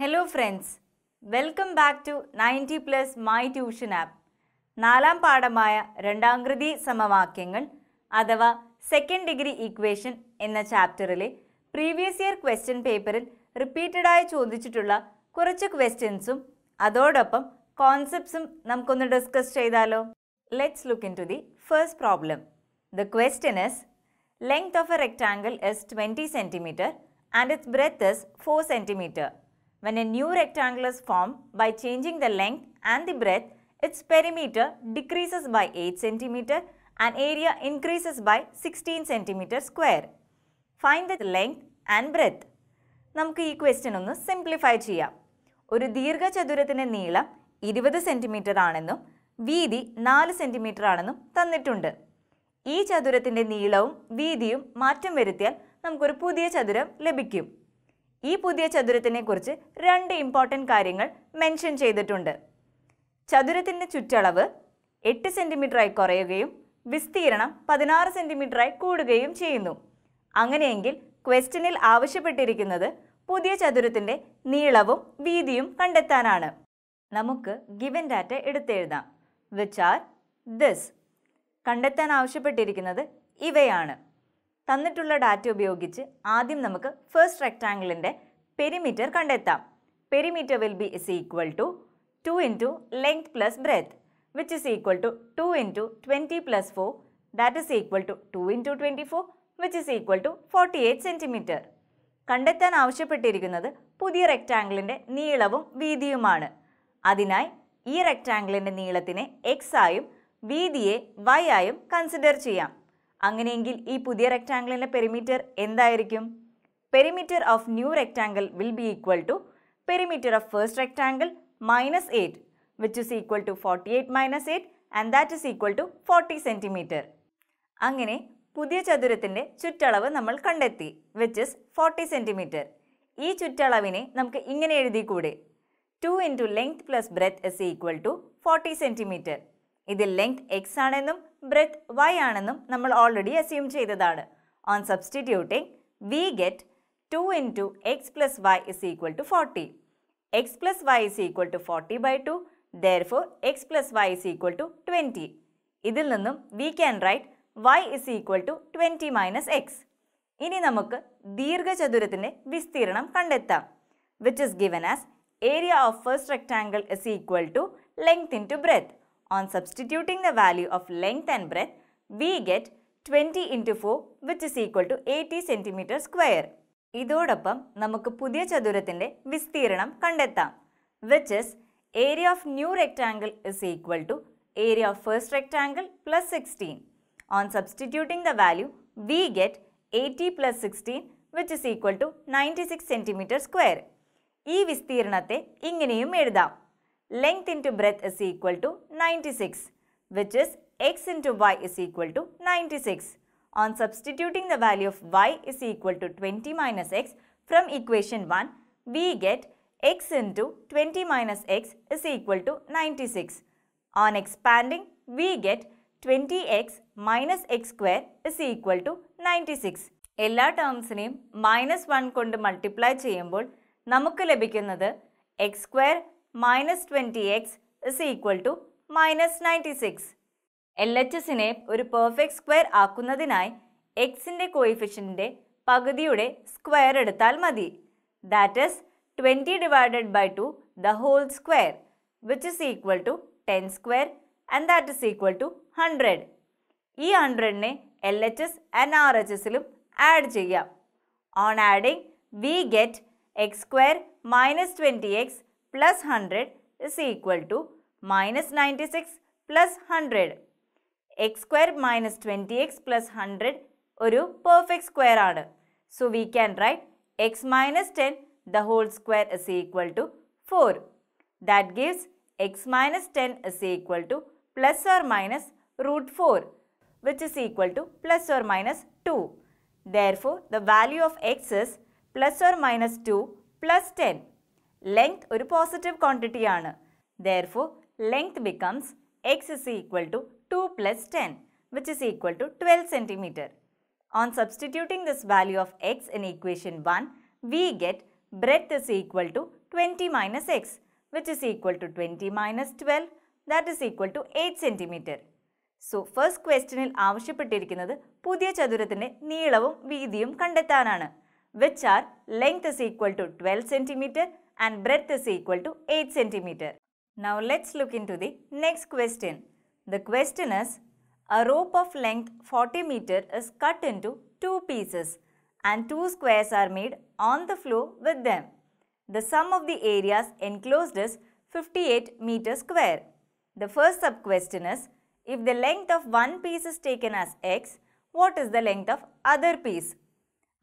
Hello friends welcome back to ninety plus my tuition app നാലാം പാഠമായ രണ്ടാംകൃതി സമവാക്യങ്ങൾ അഥവാ സെക്കൻഡ് ഡിഗ്രി ഇക്വേഷൻ എന്ന ചാപ്റ്ററിലെ പ്രീവിയസ് ഇയർ ക്വസ്റ്റ്യൻ പേപ്പറിൽ റിപ്പീറ്റഡായി ചോദിച്ചിട്ടുള്ള കുറച്ച് ക്വസ്റ്റ്യൻസും അതോടൊപ്പം കോൺസെപ്റ്റ്സും നമുക്കൊന്ന് ഡിസ്കസ് ചെയ്താലോ let's look into the first problem the question is length of a rectangle is twenty centimetre and its breadth is four centimetre When a new rectangle is formed by changing the length and the breadth, its perimeter decreases by 8 cm and area increases by 16 cm square. Find the length and breadth. നമുക്ക് ഈ question ഒന്ന് simplify ചെയ്യാം ഒരു ദീർഘചതുരത്തിൻ്റെ നീളം ഇരുപത് centimetre ആണെന്നും വീതി നാല് സെൻറ്റിമീറ്റർ ആണെന്നും തന്നിട്ടുണ്ട് ഈ ചതുരത്തിൻ്റെ നീളവും വീതിയും മാറ്റം വരുത്തിയാൽ നമുക്കൊരു പുതിയ ചതുരം ലഭിക്കും ഈ പുതിയ ചതുരത്തിനെ കുറിച്ച് രണ്ട് ഇമ്പോർട്ടൻ്റ് കാര്യങ്ങൾ മെൻഷൻ ചെയ്തിട്ടുണ്ട് ചതുരത്തിൻ്റെ ചുറ്റളവ് എട്ട് സെൻറ്റിമീറ്ററായി കുറയുകയും വിസ്തീർണം പതിനാറ് സെൻറ്റിമീറ്ററായി കൂടുകയും ചെയ്യുന്നു അങ്ങനെയെങ്കിൽ ക്വസ്റ്റ്യനിൽ ആവശ്യപ്പെട്ടിരിക്കുന്നത് പുതിയ ചതുരത്തിൻ്റെ നീളവും വീതിയും കണ്ടെത്താനാണ് നമുക്ക് ഗിവൻ ഡാറ്റ എടുത്തെഴുതാം വിച്ച് ആർ ദിസ് കണ്ടെത്താൻ ആവശ്യപ്പെട്ടിരിക്കുന്നത് ഇവയാണ് തന്നിട്ടുള്ള ഡാറ്റ ഉപയോഗിച്ച് ആദ്യം നമുക്ക് ഫസ്റ്റ് റെക്റ്റാങ്കിളിൻ്റെ പെരിമീറ്റർ കണ്ടെത്താം perimeter will be is equal to two into length plus breadth which is equal to two into twenty plus four that is equal to two into twenty four which is equal to forty eight centimetre കണ്ടെത്താൻ ആവശ്യപ്പെട്ടിരിക്കുന്നത് പുതിയ റെക്റ്റാങ്കിളിൻ്റെ നീളവും വീതിയുമാണ് അതിനായി ഈ റെക്റ്റാങ്കിളിൻ്റെ നീളത്തിനെ X ആയും വീതിയെ Y ആയും consider ചെയ്യാം അങ്ങനെയെങ്കിൽ ഈ പുതിയ റെക്റ്റാങ്കിളിൻ്റെ പെരിമീറ്റർ എന്തായിരിക്കും perimeter of new rectangle will be equal to perimeter of first rectangle minus eight which is equal to forty eight minus eight and that is equal to forty centimetre അങ്ങനെ പുതിയ ചതുരത്തിൻ്റെ ചുറ്റളവ് നമ്മൾ കണ്ടെത്തി വിച്ച് ഇസ് ഫോർട്ടി സെൻറ്റിമീറ്റർ ഈ ചുറ്റളവിനെ നമുക്ക് ഇങ്ങനെ എഴുതിക്കൂടെ two into length plus breadth is equal to forty centimetre ഇതിൽ ലെങ്ത് എക്സ് ആണെന്നും ബ്രെത്ത് വൈ ആണെന്നും നമ്മൾ ഓൾറെഡി അസ്യൂം ചെയ്തതാണ് on substituting we get two into X plus Y is equal to forty X plus Y is equal to forty by two therefore X plus Y is equal to twenty ഇതിൽ നിന്നും we can write Y is equal to twenty minus x ഇനി നമുക്ക് ദീർഘചതുരത്തിൻ്റെ വിസ്തീർണം കണ്ടെത്താം which is given as area of first rectangle is equal to length into breadth On substituting the value of length and breadth, we get 20 into 4 which is equal to 80 centimeter square. ഇതോടൊപ്പം നമുക്ക് പുതിയ ചതുരത്തിൻ്റെ വിസ്തീർണം കണ്ടെത്താം which is area of new rectangle is equal to area of first rectangle plus sixteen on substituting the value we get eighty plus sixteen which is equal to ninety six centimetre square ഈ വിസ്തീർണത്തെ ഇങ്ങനെയും എഴുതാം length into breadth is equal to 96 which is x into y is equal to 96. On substituting the value of y is equal to 20 minus x from equation 1, we get x into 20 minus x is equal to 96. On expanding, we get 20x minus x square is equal to 96. എല്ലാ ടേംസിനെയും minus 1 കൊണ്ട് multiply chayyambol, Namukku ലഭിക്കുന്നത് x square minus twenty X is equal to minus ninety six L H എസിനെ ഒരു perfect square ആക്കുന്നതിനായി എക്സിൻ്റെ കോയിഫിഷ്യൻ്റെ പകുതിയുടെ square എടുത്താൽ മതി that is twenty divided by two the whole square which is equal to ten square and that is equal to hundred ഈ ഹൺഡ്രഡിനെ L H S and R H എസിലും add ചെയ്യാം on adding we get X square minus twenty X plus 100 is equal to minus 96 plus 100. x square minus 20x plus 100 is a perfect square. Aadu. So, we can write x minus 10 the whole square is equal to 4. That gives x minus 10 is equal to plus or minus root 4 which is equal to plus or minus 2. Therefore, the value of x is plus or minus 2 plus 10. Length ഒരു positive ആണ് therefore length becomes x is equal to two plus ten which is equal to twelve centimetre On substituting this value of x in equation 1, we get breadth is equal to 20 minus x which is equal to 20 minus 12 that is equal to 8 cm So, first questionil ആവശ്യപ്പെട്ടിരിക്കുന്നത് pudhiya ചതുരത്തിൻ്റെ neelavum veediyum കണ്ടെത്താനാണ് which are length is equal to 12 cm and breadth is equal to 8 cm. Now let's look into the next question. The question is, a rope of length 40 meter is cut into two pieces and two squares are made on the floor with them. The sum of the areas enclosed is 58 meter square. The first sub question is, if the length of one piece is taken as x, what is the length of other piece?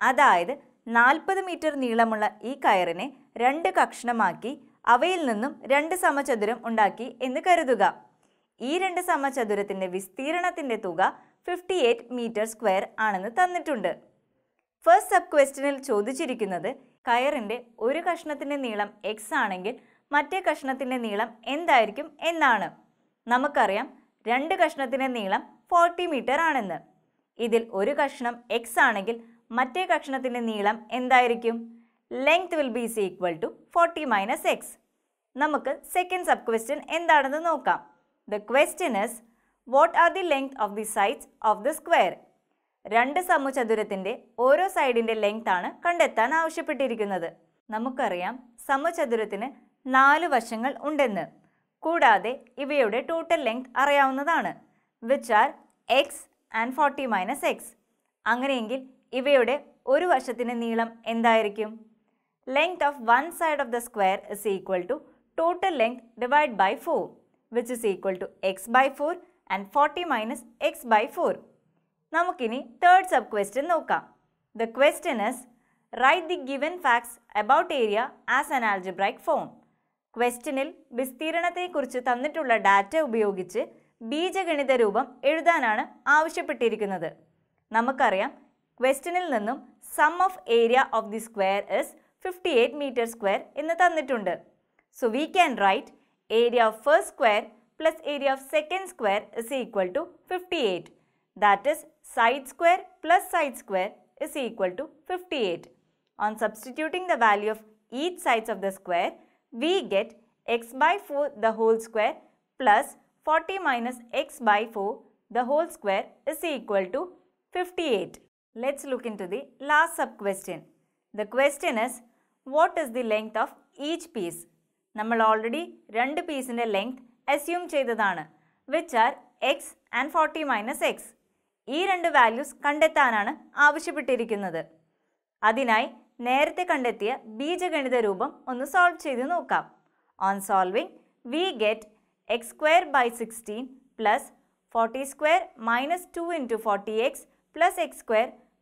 അതായത് നാൽപ്പത് metre നീളമുള്ള ഈ കയറിനെ രണ്ട് കക്ഷണമാക്കി അവയിൽ നിന്നും രണ്ട് സമചതുരം ഉണ്ടാക്കി എന്ന് കരുതുക ഈ രണ്ട് സമചതുരത്തിൻ്റെ വിസ്തീർണത്തിൻ്റെ തുക ഫിഫ്റ്റി എയ്റ്റ് മീറ്റർ സ്ക്വയർ ആണെന്ന് തന്നിട്ടുണ്ട് ഫസ്റ്റ് സബ് ക്വസ്റ്റ്യനിൽ ചോദിച്ചിരിക്കുന്നത് കയറിൻ്റെ ഒരു കഷ്ണത്തിൻ്റെ നീളം എക്സ് ആണെങ്കിൽ മറ്റേ കഷ്ണത്തിൻ്റെ നീളം എന്തായിരിക്കും എന്നാണ് നമുക്കറിയാം രണ്ട് കഷ്ണത്തിൻ്റെ നീളം ഫോർട്ടി മീറ്റർ ആണെന്ന് ഇതിൽ ഒരു കഷ്ണം എക്സ് ആണെങ്കിൽ മറ്റേ കക്ഷണത്തിൻ്റെ നീളം എന്തായിരിക്കും length will be C equal to forty minus X നമുക്ക് സെക്കൻഡ് സബ് ക്വസ്റ്റ്യൻ എന്താണെന്ന് നോക്കാം the question is what are the length of the sides of the square രണ്ട് സമചതുരത്തിൻ്റെ ഓരോ സൈഡിൻ്റെ ലെങ്ത് ആണ് കണ്ടെത്താൻ ആവശ്യപ്പെട്ടിരിക്കുന്നത് നമുക്കറിയാം സമചതുരത്തിന് നാല് വശങ്ങൾ ഉണ്ടെന്ന് കൂടാതെ ഇവയുടെ ടോട്ടൽ ലെങ്ത് അറിയാവുന്നതാണ് which are X and forty minus X അങ്ങനെയെങ്കിൽ ഇവയുടെ ഒരു വശത്തിന് നീളം എന്തായിരിക്കും length of one side of the square is equal to total length divide by four which is equal to X by four and forty minus X by four നമുക്കിനി third sub question നോക്കാം the question is write the given facts about area as an algebraic form ക്വസ്റ്റ്യനിൽ വിസ്തീർണത്തെക്കുറിച്ച് തന്നിട്ടുള്ള data ഉപയോഗിച്ച് ബീജഗണിത രൂപം എഴുതാനാണ് ആവശ്യപ്പെട്ടിരിക്കുന്നത് നമുക്കറിയാം question il nannum sum of area of the square is 58 meter square ennu thannittundu so we can write area of first square plus area of second square is equal to 58 that is side square plus side square is equal to 58 on substituting the value of each sides of the square we get x by 4 the whole square plus 40 minus x by 4 the whole square is equal to 58. Let's look into the last sub-question. The question is, what is the length of each piece? നമ്മൾ already രണ്ട് പീസിൻ്റെ length assume ചെയ്തതാണ് which are X and forty minus x ഈ രണ്ട് values കണ്ടെത്താനാണ് ആവശ്യപ്പെട്ടിരിക്കുന്നത് അതിനായി നേരത്തെ കണ്ടെത്തിയ ബീജഗണിത രൂപം ഒന്ന് സോൾവ് ചെയ്ത് നോക്കാം on solving we get X square by sixteen plus forty square minus two into forty X plus x square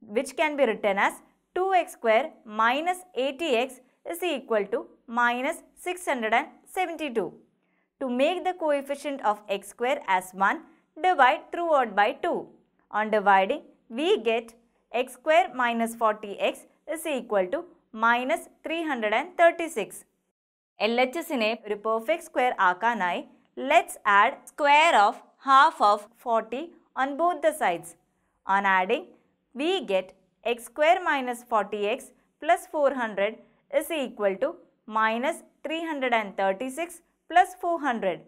which can be written as 2x square minus 80x is equal to minus 672. To make the coefficient of x square as 1, divide throughout by 2. On dividing, we get x square minus 40x is equal to minus 336. LHSനെ ഒരു perfect square, let's add square of half of 40 on both the sides. On adding we get x square minus 40x plus 400 is equal to minus 336 plus 400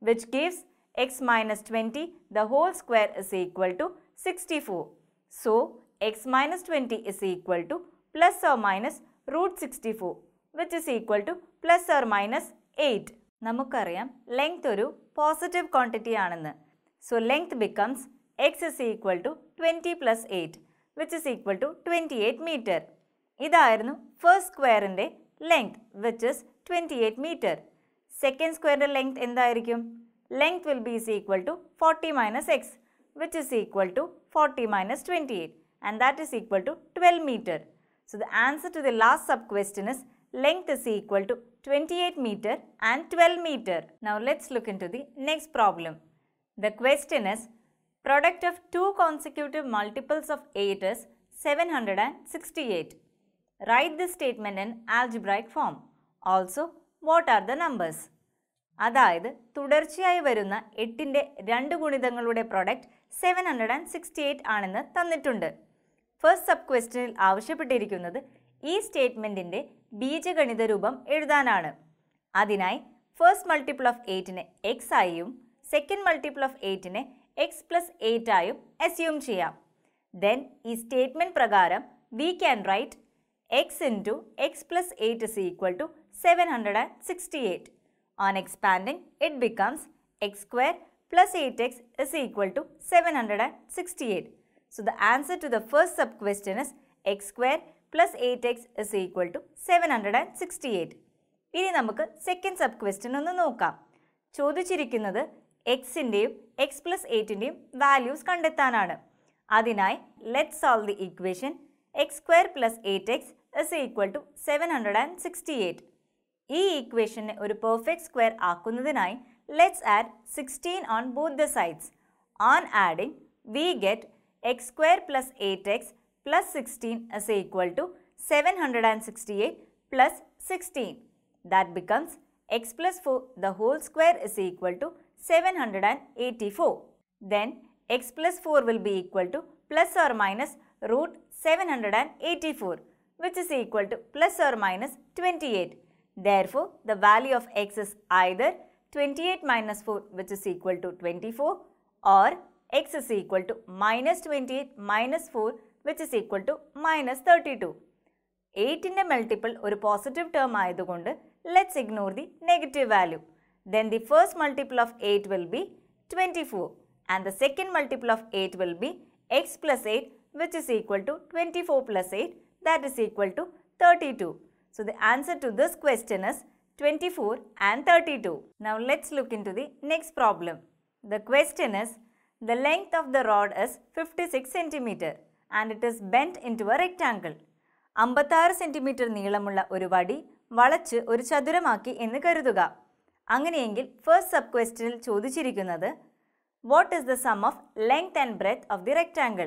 which gives x minus 20 the whole square is equal to 64. So, x minus 20 is equal to plus or minus root 64 which is equal to plus or minus 8. നമുക്കറിയാം length ഒരു positive quantity ആണെന്ന് So length becomes x is equal to 20 plus 8, which is equal to 28 meter. This is first square in the length, which is 28 meter. Second square length in the length will be equal to 40 minus x, which is equal to 40 minus 28, and that is equal to 12 meter. So the answer to the last sub question is length is equal to 28 meter and 12 meter. Now let's look into the next problem. The question is Product of two consecutive multiples of 8 is 768. Write this statement in algebraic form. Also, what are the numbers? അതായത് തുടർച്ചയായി വരുന്ന എട്ടിൻ്റെ രണ്ട് ഗുണിതങ്ങളുടെ product seven hundred and sixty eight ആണെന്ന് തന്നിട്ടുണ്ട് first sub ക്വസ്റ്റനിൽ ആവശ്യപ്പെട്ടിരിക്കുന്നത് ഈ സ്റ്റേറ്റ്മെൻറ്റിൻ്റെ ബീജഗണിത രൂപം എഴുതാനാണ് അതിനായി ഫസ്റ്റ് മൾട്ടിപ്പിൾ ഓഫ് എയ്റ്റിന് എക്സ് ആയും സെക്കൻഡ് മൾട്ടിപ്പിൾ ഓഫ് എയ്റ്റിന് എക്സ് പ്ലസ് എയ്റ്റ് ആയും അസ്യൂം ചെയ്യാം ദെൻ ഈ സ്റ്റേറ്റ്മെൻറ്റ് പ്രകാരം we can write x into x plus eight is equal to seven hundred and sixty eight on expanding it becomes x square plus eight x is equal to seven hundred and sixty eight so the answer to the first sub question is x square plus eight x is equal to seven hundred and sixty eight ഇനി നമുക്ക് second sub question ഒന്ന് നോക്കാം ചോദിച്ചിരിക്കുന്നത് x in x plus 8 in values kandetanana. Adinai, let's solve the equation x square plus 8x is equal to 768. E equation ne uru perfect square akundanai, let's add 16 on both the sides. On adding, we get x square plus 8x plus 16 is equal to 768 plus 16. That becomes x plus 4 the whole square is equal to 784. Then x plus 4 will be equal to plus or minus root 784 which is equal to plus or minus 28. Therefore, the value of x is either 28 minus 4 which is equal to 24 or x is equal to minus 28 minus 4 which is equal to minus 32. 8 multiple multiple ഒരു positive term ആയതുകൊണ്ട് let's ignore the negative value then the first multiple of 8 will be 24 and the second multiple of 8 will be x plus 8 which is equal to 24 plus 8 that is equal to 32. So, the answer to this question is 24 and 32. Now, let's look into the next problem. The question is the length of the rod is 56 cm and it is bent into a rectangle. 56 cm നീളമുള്ള oru vadi, valachu oru ചതുരമാക്കി ennu കരുതുക അങ്ങനെയെങ്കിൽ first sub ക്വസ്റ്റിനിൽ ചോദിച്ചിരിക്കുന്നത് what is the sum of length and breadth of the rectangle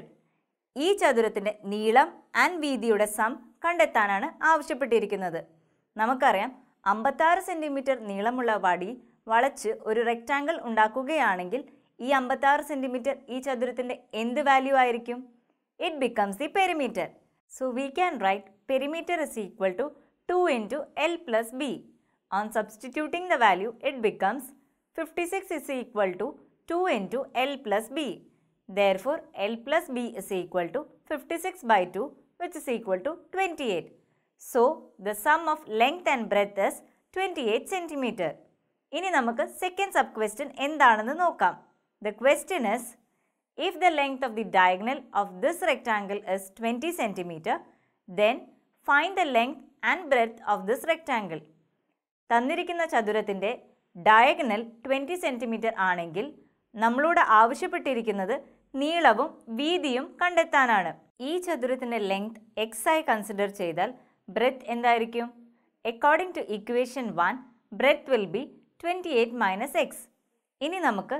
ഈ ചതുരത്തിൻ്റെ നീളം and വീതിയുടെ സം കണ്ടെത്താനാണ് ആവശ്യപ്പെട്ടിരിക്കുന്നത് നമുക്കറിയാം അമ്പത്താറ് സെൻറ്റിമീറ്റർ നീളമുള്ള വടി വളച്ച് ഒരു റെക്റ്റാങ്കിൾ ഉണ്ടാക്കുകയാണെങ്കിൽ ഈ അമ്പത്താറ് സെൻറ്റിമീറ്റർ ഈ ചതുരത്തിൻ്റെ എന്ത് വാല്യൂ ആയിരിക്കും it becomes the perimeter so we can write perimeter is equal to two into l plus b On substituting the value, it becomes 56 is equal to 2 into L plus B. Therefore, L plus B is equal to 56 by 2 which is equal to 28. So, the sum of length and breadth is 28 centimeter. Ini namakku second sub-question endhaanandu nokkaam. The question is, if the length of the diagonal of this rectangle is 20 centimeter, then find the length and breadth of this rectangle. തന്നിരിക്കുന്ന ചതുരത്തിൻ്റെ diagonal twenty centimetre ആണെങ്കിൽ നമ്മളോട് ആവശ്യപ്പെട്ടിരിക്കുന്നത് നീളവും വീതിയും കണ്ടെത്താനാണ് ഈ ചതുരത്തിൻ്റെ length x ആയി കൺസിഡർ ചെയ്താൽ ബ്രെത്ത് എന്തായിരിക്കും according to equation one breadth will be twenty eight minus x ഇനി നമുക്ക്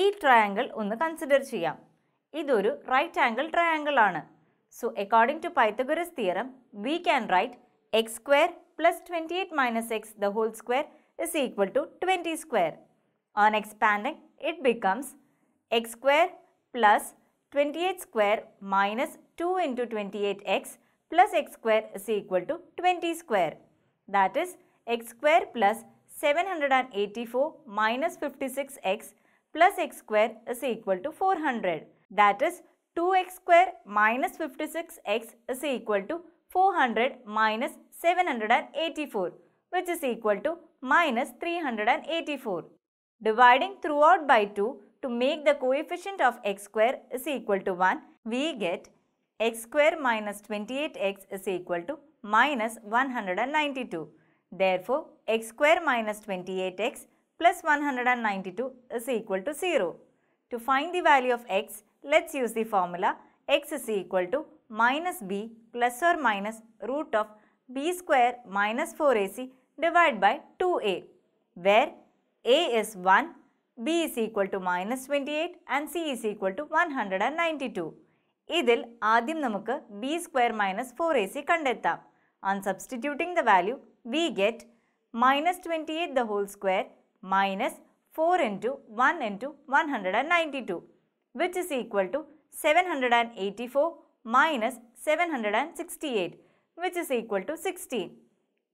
ഈ ട്രയാങ്കിൾ ഒന്ന് കൺസിഡർ ചെയ്യാം ഇതൊരു റൈറ്റ് ആംഗിൾ ട്രയാങ്കിൾ ആണ് so according to Pythagoras theorem we can write x square plus 28 minus x the whole square is equal to 20 square. On expanding, it becomes x square plus 28 square minus 2 into 28x plus x square is equal to 20 square. That is x square plus 784 minus 56x plus x square is equal to 400. That is 2x square minus 56x is equal to 400 minus 784 which is equal to minus 384. Dividing throughout by 2 to make the coefficient of x square is equal to 1, we get x square minus 28x is equal to minus 192. Therefore, x square minus 28x plus 192 is equal to 0. To find the value of x, let's use the formula x is equal to minus b plus or minus root of b square minus 4ac divided by 2a where a is 1, b is equal to minus 28 and c is equal to 192. இதில் ஆதிம் நமுக்க b square minus 4ac கண்டைத்தாம். On substituting the value, we get minus 28 the whole square minus 4 into 1 into 192 which is equal to 784 minus 768 which is equal to 16.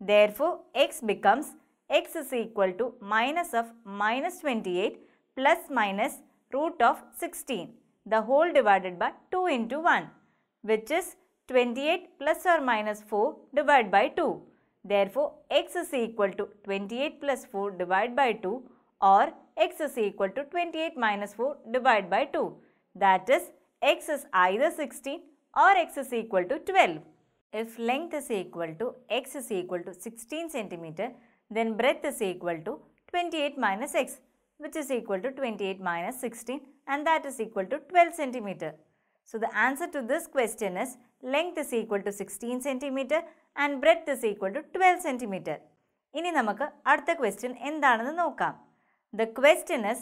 Therefore, x becomes x is equal to minus of minus 28 plus minus root of 16 the whole divided by 2 into 1 which is 28 plus or minus 4 divided by 2. Therefore, x is equal to 28 plus 4 divided by 2 or x is equal to 28 minus 4 divided by 2. That is, x is either 16 or x is equal to 12. If length is equal to x is equal to 16 centimeter, then breadth is equal to 28 minus x which is equal to 28 minus 16 and that is equal to 12 centimeter. So the answer to this question is length is equal to 16 centimeter and breadth is equal to 12 centimeter. Ini നമുക്ക് artha question എന്താണെന്ന് നോക്കാം The question is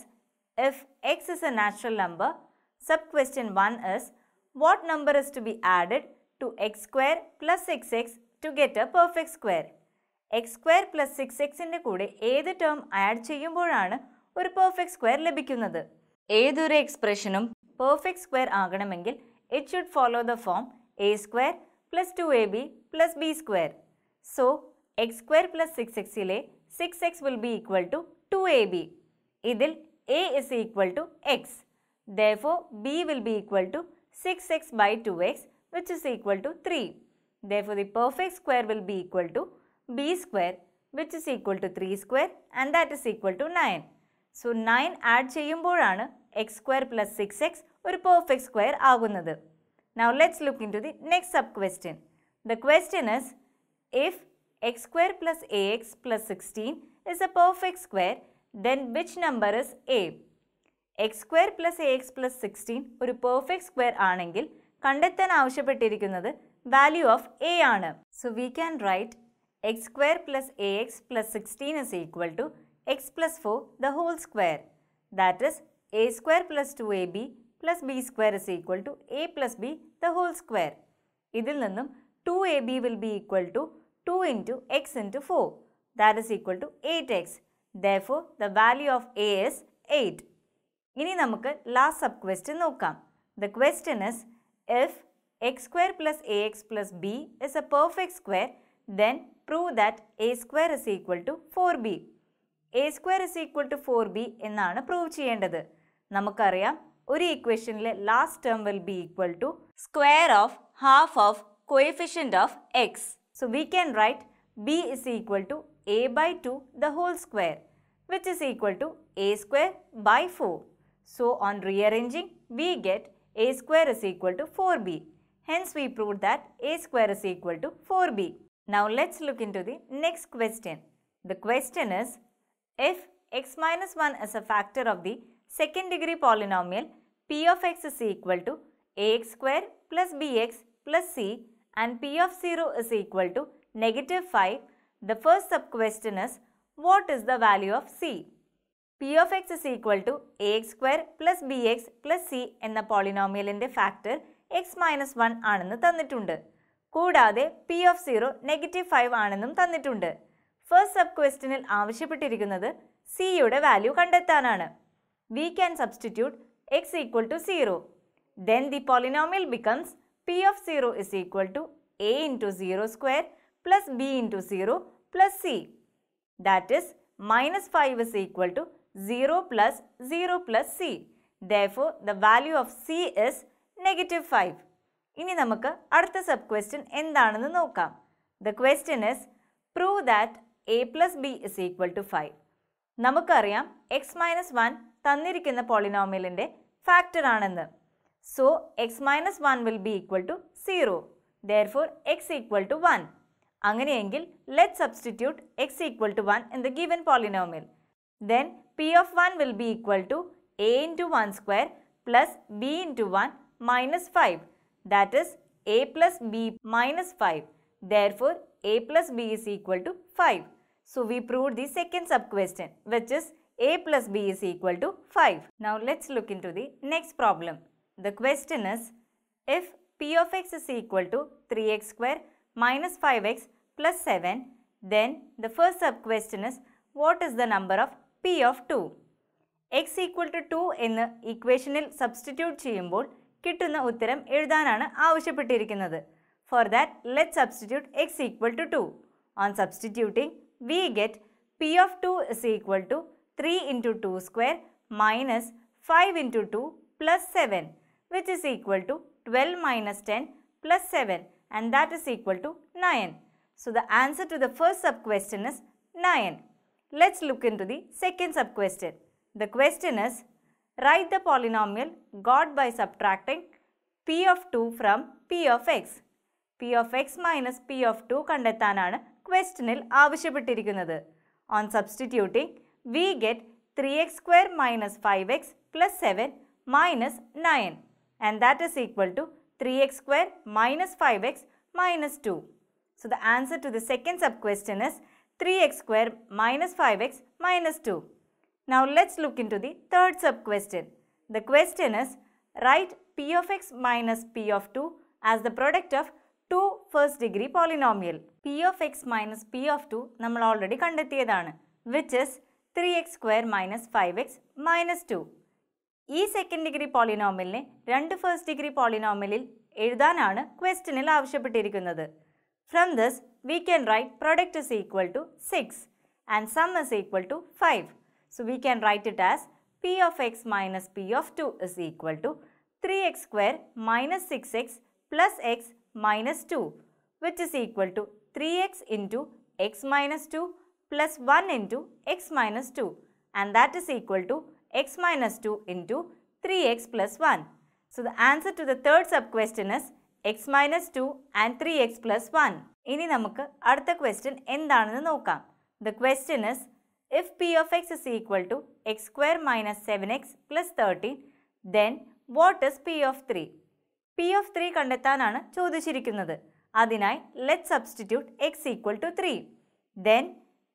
if x is a natural number. Sub question one is what number is to be added to x square plus 6x to get a perfect square. X square plus six എക്സിൻ്റെ കൂടെ ഏത് term add ചെയ്യുമ്പോഴാണ് ഒരു perfect square ലഭിക്കുന്നത് ഏതൊരു എക്സ്പ്രഷനും perfect square ആകണമെങ്കിൽ it should follow the form a square plus two a b plus b square so x square plus six എക്സിലെ six x will be equal to two a b ഇതിൽ a is equal to x though b will be equal to 6x by 2x which is equal to 3. Therefore, the perfect square will be equal to b square which is equal to 3 square and that is equal to 9. So, 9 add cheyyumbodana x square plus 6x or perfect square agunadu. Now, let's look into the next sub question. The question is if x square plus ax plus 16 is a perfect square then which number is a? x square plus ax plus 16 ஒரு perfect square ஆணங்கில் கண்டத்தன் அவுசப்பட்டிருக்குந்தது value of a ஆண. So we can write x square plus ax plus 16 is equal to x plus 4 the whole square. That is a square plus 2ab plus b square is equal to a plus b the whole square. இதில் நன்னும் 2ab will be equal to 2 into x into 4. That is equal to 8x. Therefore, the value of a is 8. ഇനി നമുക്ക് last sub question നോക്കാം the question is if x square plus a x plus b is a perfect square then prove that a square is equal to four b a square is equal to four b എന്നാണ് prove ചെയ്യേണ്ടത് നമുക്കറിയാം ഒരു ഇക്വേഷനിലെ last term will be equal to square of half of coefficient of x so we can write b is equal to a by two the whole square which is equal to a square by four So on rearranging, we get a square is equal to 4b. Hence we proved that a square is equal to 4b. Now let's look into the next question. The question is, if x minus 1 is a factor of the second degree polynomial, p of x is equal to ax square plus bx plus c and p of 0 is equal to negative 5, the first sub question is, what is the value of c? P of x is equal to a x square plus b x plus c എന്ന പോളിനോമിയലിൻ്റെ factor x minus one ആണെന്ന് തന്നിട്ടുണ്ട് കൂടാതെ p of zero negative five ആണെന്നും തന്നിട്ടുണ്ട് first sub ക്വസ്റ്റിനിൽ ആവശ്യപ്പെട്ടിരിക്കുന്നത് സിയുടെ വാല്യൂ കണ്ടെത്താനാണ് we can substitute x equal to zero then the polynomial becomes p of zero is equal to a into zero square plus b into zero plus c that is minus five is equal to 0 plus 0 plus c. Therefore, the value of c is negative 5. ഇനി നമുക്ക് അടുത്ത sub question എന്താണെന്ന് നോക്കാം the question is prove that a plus b is equal to five നമുക്കറിയാം x minus one തന്നിരിക്കുന്ന പോളിനോമിയലിൻ്റെ factor ആണെന്ന് so x minus one will be equal to zero therefore x equal to one അങ്ങനെയെങ്കിൽ let substitute x equal to one in the given polynomial then P of 1 will be equal to A into 1 square plus B into 1 minus 5. That is A plus B minus 5. Therefore, A plus B is equal to 5. So, we proved the second sub-question which is A plus B is equal to 5. Now, let's look into the next problem. The question is, if P of x is equal to 3x square minus 5x plus 7, then the first sub-question is, what is the number of P of 2. X equal to 2 in the equational il substitute chimbol kituna uttaram irdanana avishapitirikinada. For that, let's substitute x equal to 2. On substituting, we get P of 2 is equal to 3 into 2 square minus 5 into 2 plus 7, which is equal to 12 minus 10 plus 7, and that is equal to 9. So the answer to the first sub question is 9 let's look into the second sub-question. The question is, write the polynomial got by subtracting p of 2 from p of x. p of x minus p of 2 kandathanaan questionil avishipittirikunnadu. On substituting, we get 3x square minus 5x plus 7 minus 9 and that is equal to 3x square minus 5x minus 2. So, the answer to the second sub-question is 3x square minus 5x minus 2. Now let's look into the third sub-question. The question is, write p of x minus p of 2 as the product of 2 first degree polynomial. p of x minus p of 2 നമ്മൾ already കണ്ടെത്തിയതാണ് which is three x square minus five x minus two ഈ second degree പോളിനോമിലിനെ രണ്ട് first degree പോളിനോമിലിൽ എഴുതാനാണ് ക്വസ്റ്റനിൽ ആവശ്യപ്പെട്ടിരിക്കുന്നത് From this, we can write product is equal to 6 and sum is equal to 5. So, we can write it as P of x minus P of 2 is equal to 3x square minus 6x plus x minus 2 which is equal to 3x into x minus 2 plus 1 into x minus 2 and that is equal to x minus 2 into 3x plus 1. So, the answer to the third sub question is x minus two and three x plus one ഇനി നമുക്ക് അടുത്ത question എന്താണെന്ന് നോക്കാം the question is if p of x is equal to x square minus seven x plus thirteen then what is p of three p of three കണ്ടെത്താനാണ് ചോദിച്ചിരിക്കുന്നത് അതിനായി let substitute x equal to three then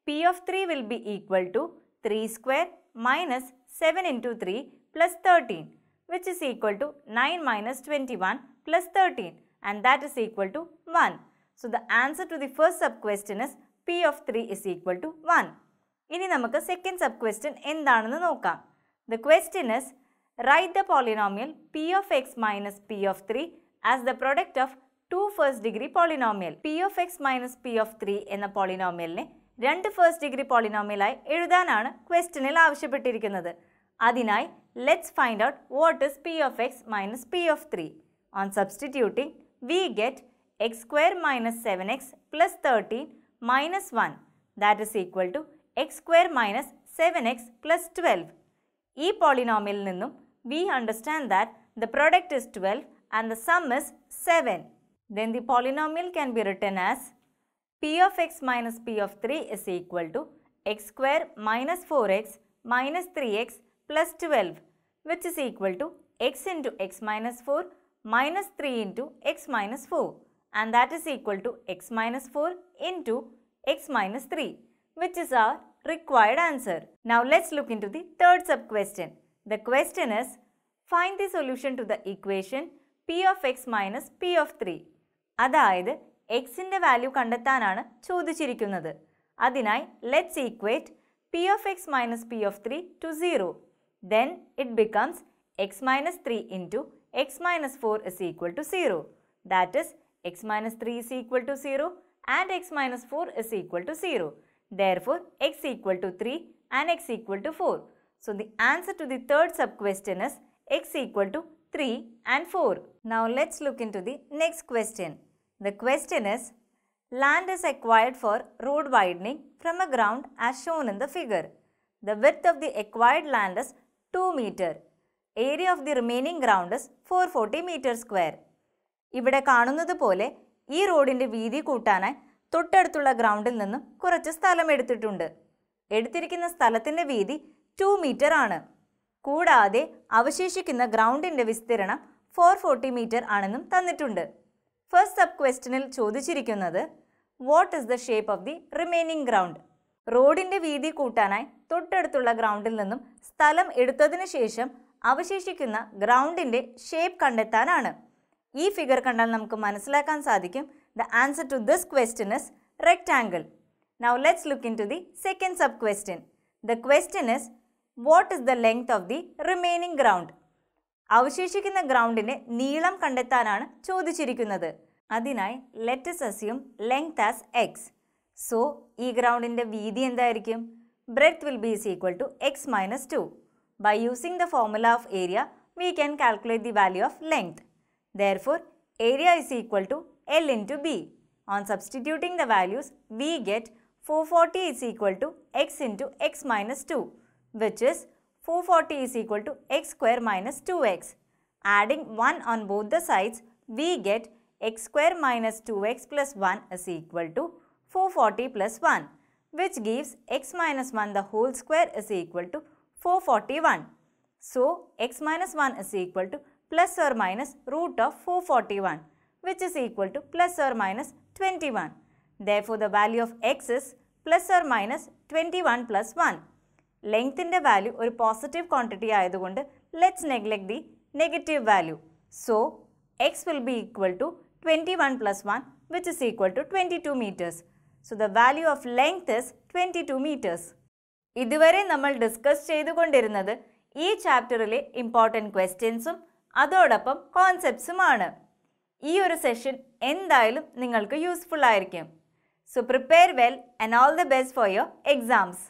p of three will be equal to three square minus seven into three plus thirteen which is equal to nine minus twenty one plus 13 and that is equal to 1. So, the answer to the first sub-question is P of 3 is equal to 1. ഇനി നമുക്ക് second sub question എന്താണെന്ന് നോക്കാം the question is write the polynomial p of x minus p of three as the product of two first degree polynomial p of x minus p of three എന്ന പോളിനോമിയലിനെ രണ്ട് first degree പോളിനോമിയലായി എഴുതാനാണ് ക്വസ്റ്റ്യനിൽ ആവശ്യപ്പെട്ടിരിക്കുന്നത് അതിനായി let's find out what is p of x minus p of three On substituting, we get x square minus 7x plus 13 minus 1 that is equal to x square minus 7x plus 12. E polynomial, we understand that the product is 12 and the sum is 7. Then the polynomial can be written as p of x minus p of 3 is equal to x square minus 4x minus 3x plus 12 which is equal to x into x minus 4 minus 3 into x minus 4 and that is equal to x minus 4 into x minus 3 which is our required answer. Now let's look into the third sub question. The question is find the solution to the equation p of x minus p of 3 അതായത് എക്സിൻ്റെ value കണ്ടെത്താനാണ് ചോദിച്ചിരിക്കുന്നത് അതിനായി let's equate p of x minus p of three to zero. Then it becomes x minus three into x minus 4 is equal to 0. That is x minus 3 is equal to 0 and x minus 4 is equal to 0. Therefore, x equal to 3 and x equal to 4. So, the answer to the third sub-question is x equal to 3 and 4. Now, let's look into the next question. The question is, land is acquired for road widening from a ground as shown in the figure. The width of the acquired land is 2 meter area of the remaining ground is four forty metre square ഇവിടെ കാണുന്നത് പോലെ ഈ റോഡിൻ്റെ വീതി കൂട്ടാനായി തൊട്ടടുത്തുള്ള ഗ്രൗണ്ടിൽ നിന്നും കുറച്ച് സ്ഥലം എടുത്തിട്ടുണ്ട് എടുത്തിരിക്കുന്ന സ്ഥലത്തിൻ്റെ വീതി ടു മീറ്റർ ആണ് കൂടാതെ അവശേഷിക്കുന്ന ഗ്രൗണ്ടിൻ്റെ വിസ്തീർണം ഫോർ ഫോർട്ടി മീറ്റർ ആണെന്നും തന്നിട്ടുണ്ട് ഫസ്റ്റ് സബ് ക്വസ്റ്റിനിൽ ചോദിച്ചിരിക്കുന്നത് what is the shape of the remaining ground റോഡിൻ്റെ വീതി കൂട്ടാനായി തൊട്ടടുത്തുള്ള ഗ്രൗണ്ടിൽ നിന്നും സ്ഥലം എടുത്തതിന് ശേഷം അവശേഷിക്കുന്ന ഗ്രൗണ്ടിൻ്റെ ഷേപ്പ് കണ്ടെത്താനാണ് ഈ ഫിഗർ കണ്ടാൽ നമുക്ക് മനസ്സിലാക്കാൻ സാധിക്കും the answer to this question is rectangle now let's look into the second sub question the question is what is the length of the remaining ground അവശേഷിക്കുന്ന ഗ്രൗണ്ടിൻ്റെ നീളം കണ്ടെത്താനാണ് ചോദിച്ചിരിക്കുന്നത് അതിനായി let's assume length as x so ഈ ഗ്രൗണ്ടിൻ്റെ വീതി എന്തായിരിക്കും breadth will be is equal to x minus two By using the formula of area, we can calculate the value of length. Therefore, area is equal to L into B. On substituting the values, we get 440 is equal to x into x minus 2, which is 440 is equal to x square minus 2x. Adding 1 on both the sides, we get x square minus 2x plus 1 is equal to 440 plus 1, which gives x minus 1 the whole square is equal to 441. So, x minus 1 is equal to plus or minus root of 441 which is equal to plus or minus 21. Therefore, the value of x is plus or minus 21 plus 1. Length in the value or positive quantity I do wonder. let's neglect the negative value. So, x will be equal to 21 plus 1 which is equal to 22 meters. So, the value of length is 22 meters. ഇതുവരെ നമ്മൾ discuss ചെയ്തുകൊണ്ടിരുന്നത് ഈ ചാപ്റ്ററിലെ important ക്വസ്റ്റ്യൻസും അതോടൊപ്പം കോൺസെപ്റ്റ്സുമാണ് ഈ ഒരു session എന്തായാലും നിങ്ങൾക്ക് യൂസ്ഫുൾ ആയിരിക്കും so prepare well and all the best for your exams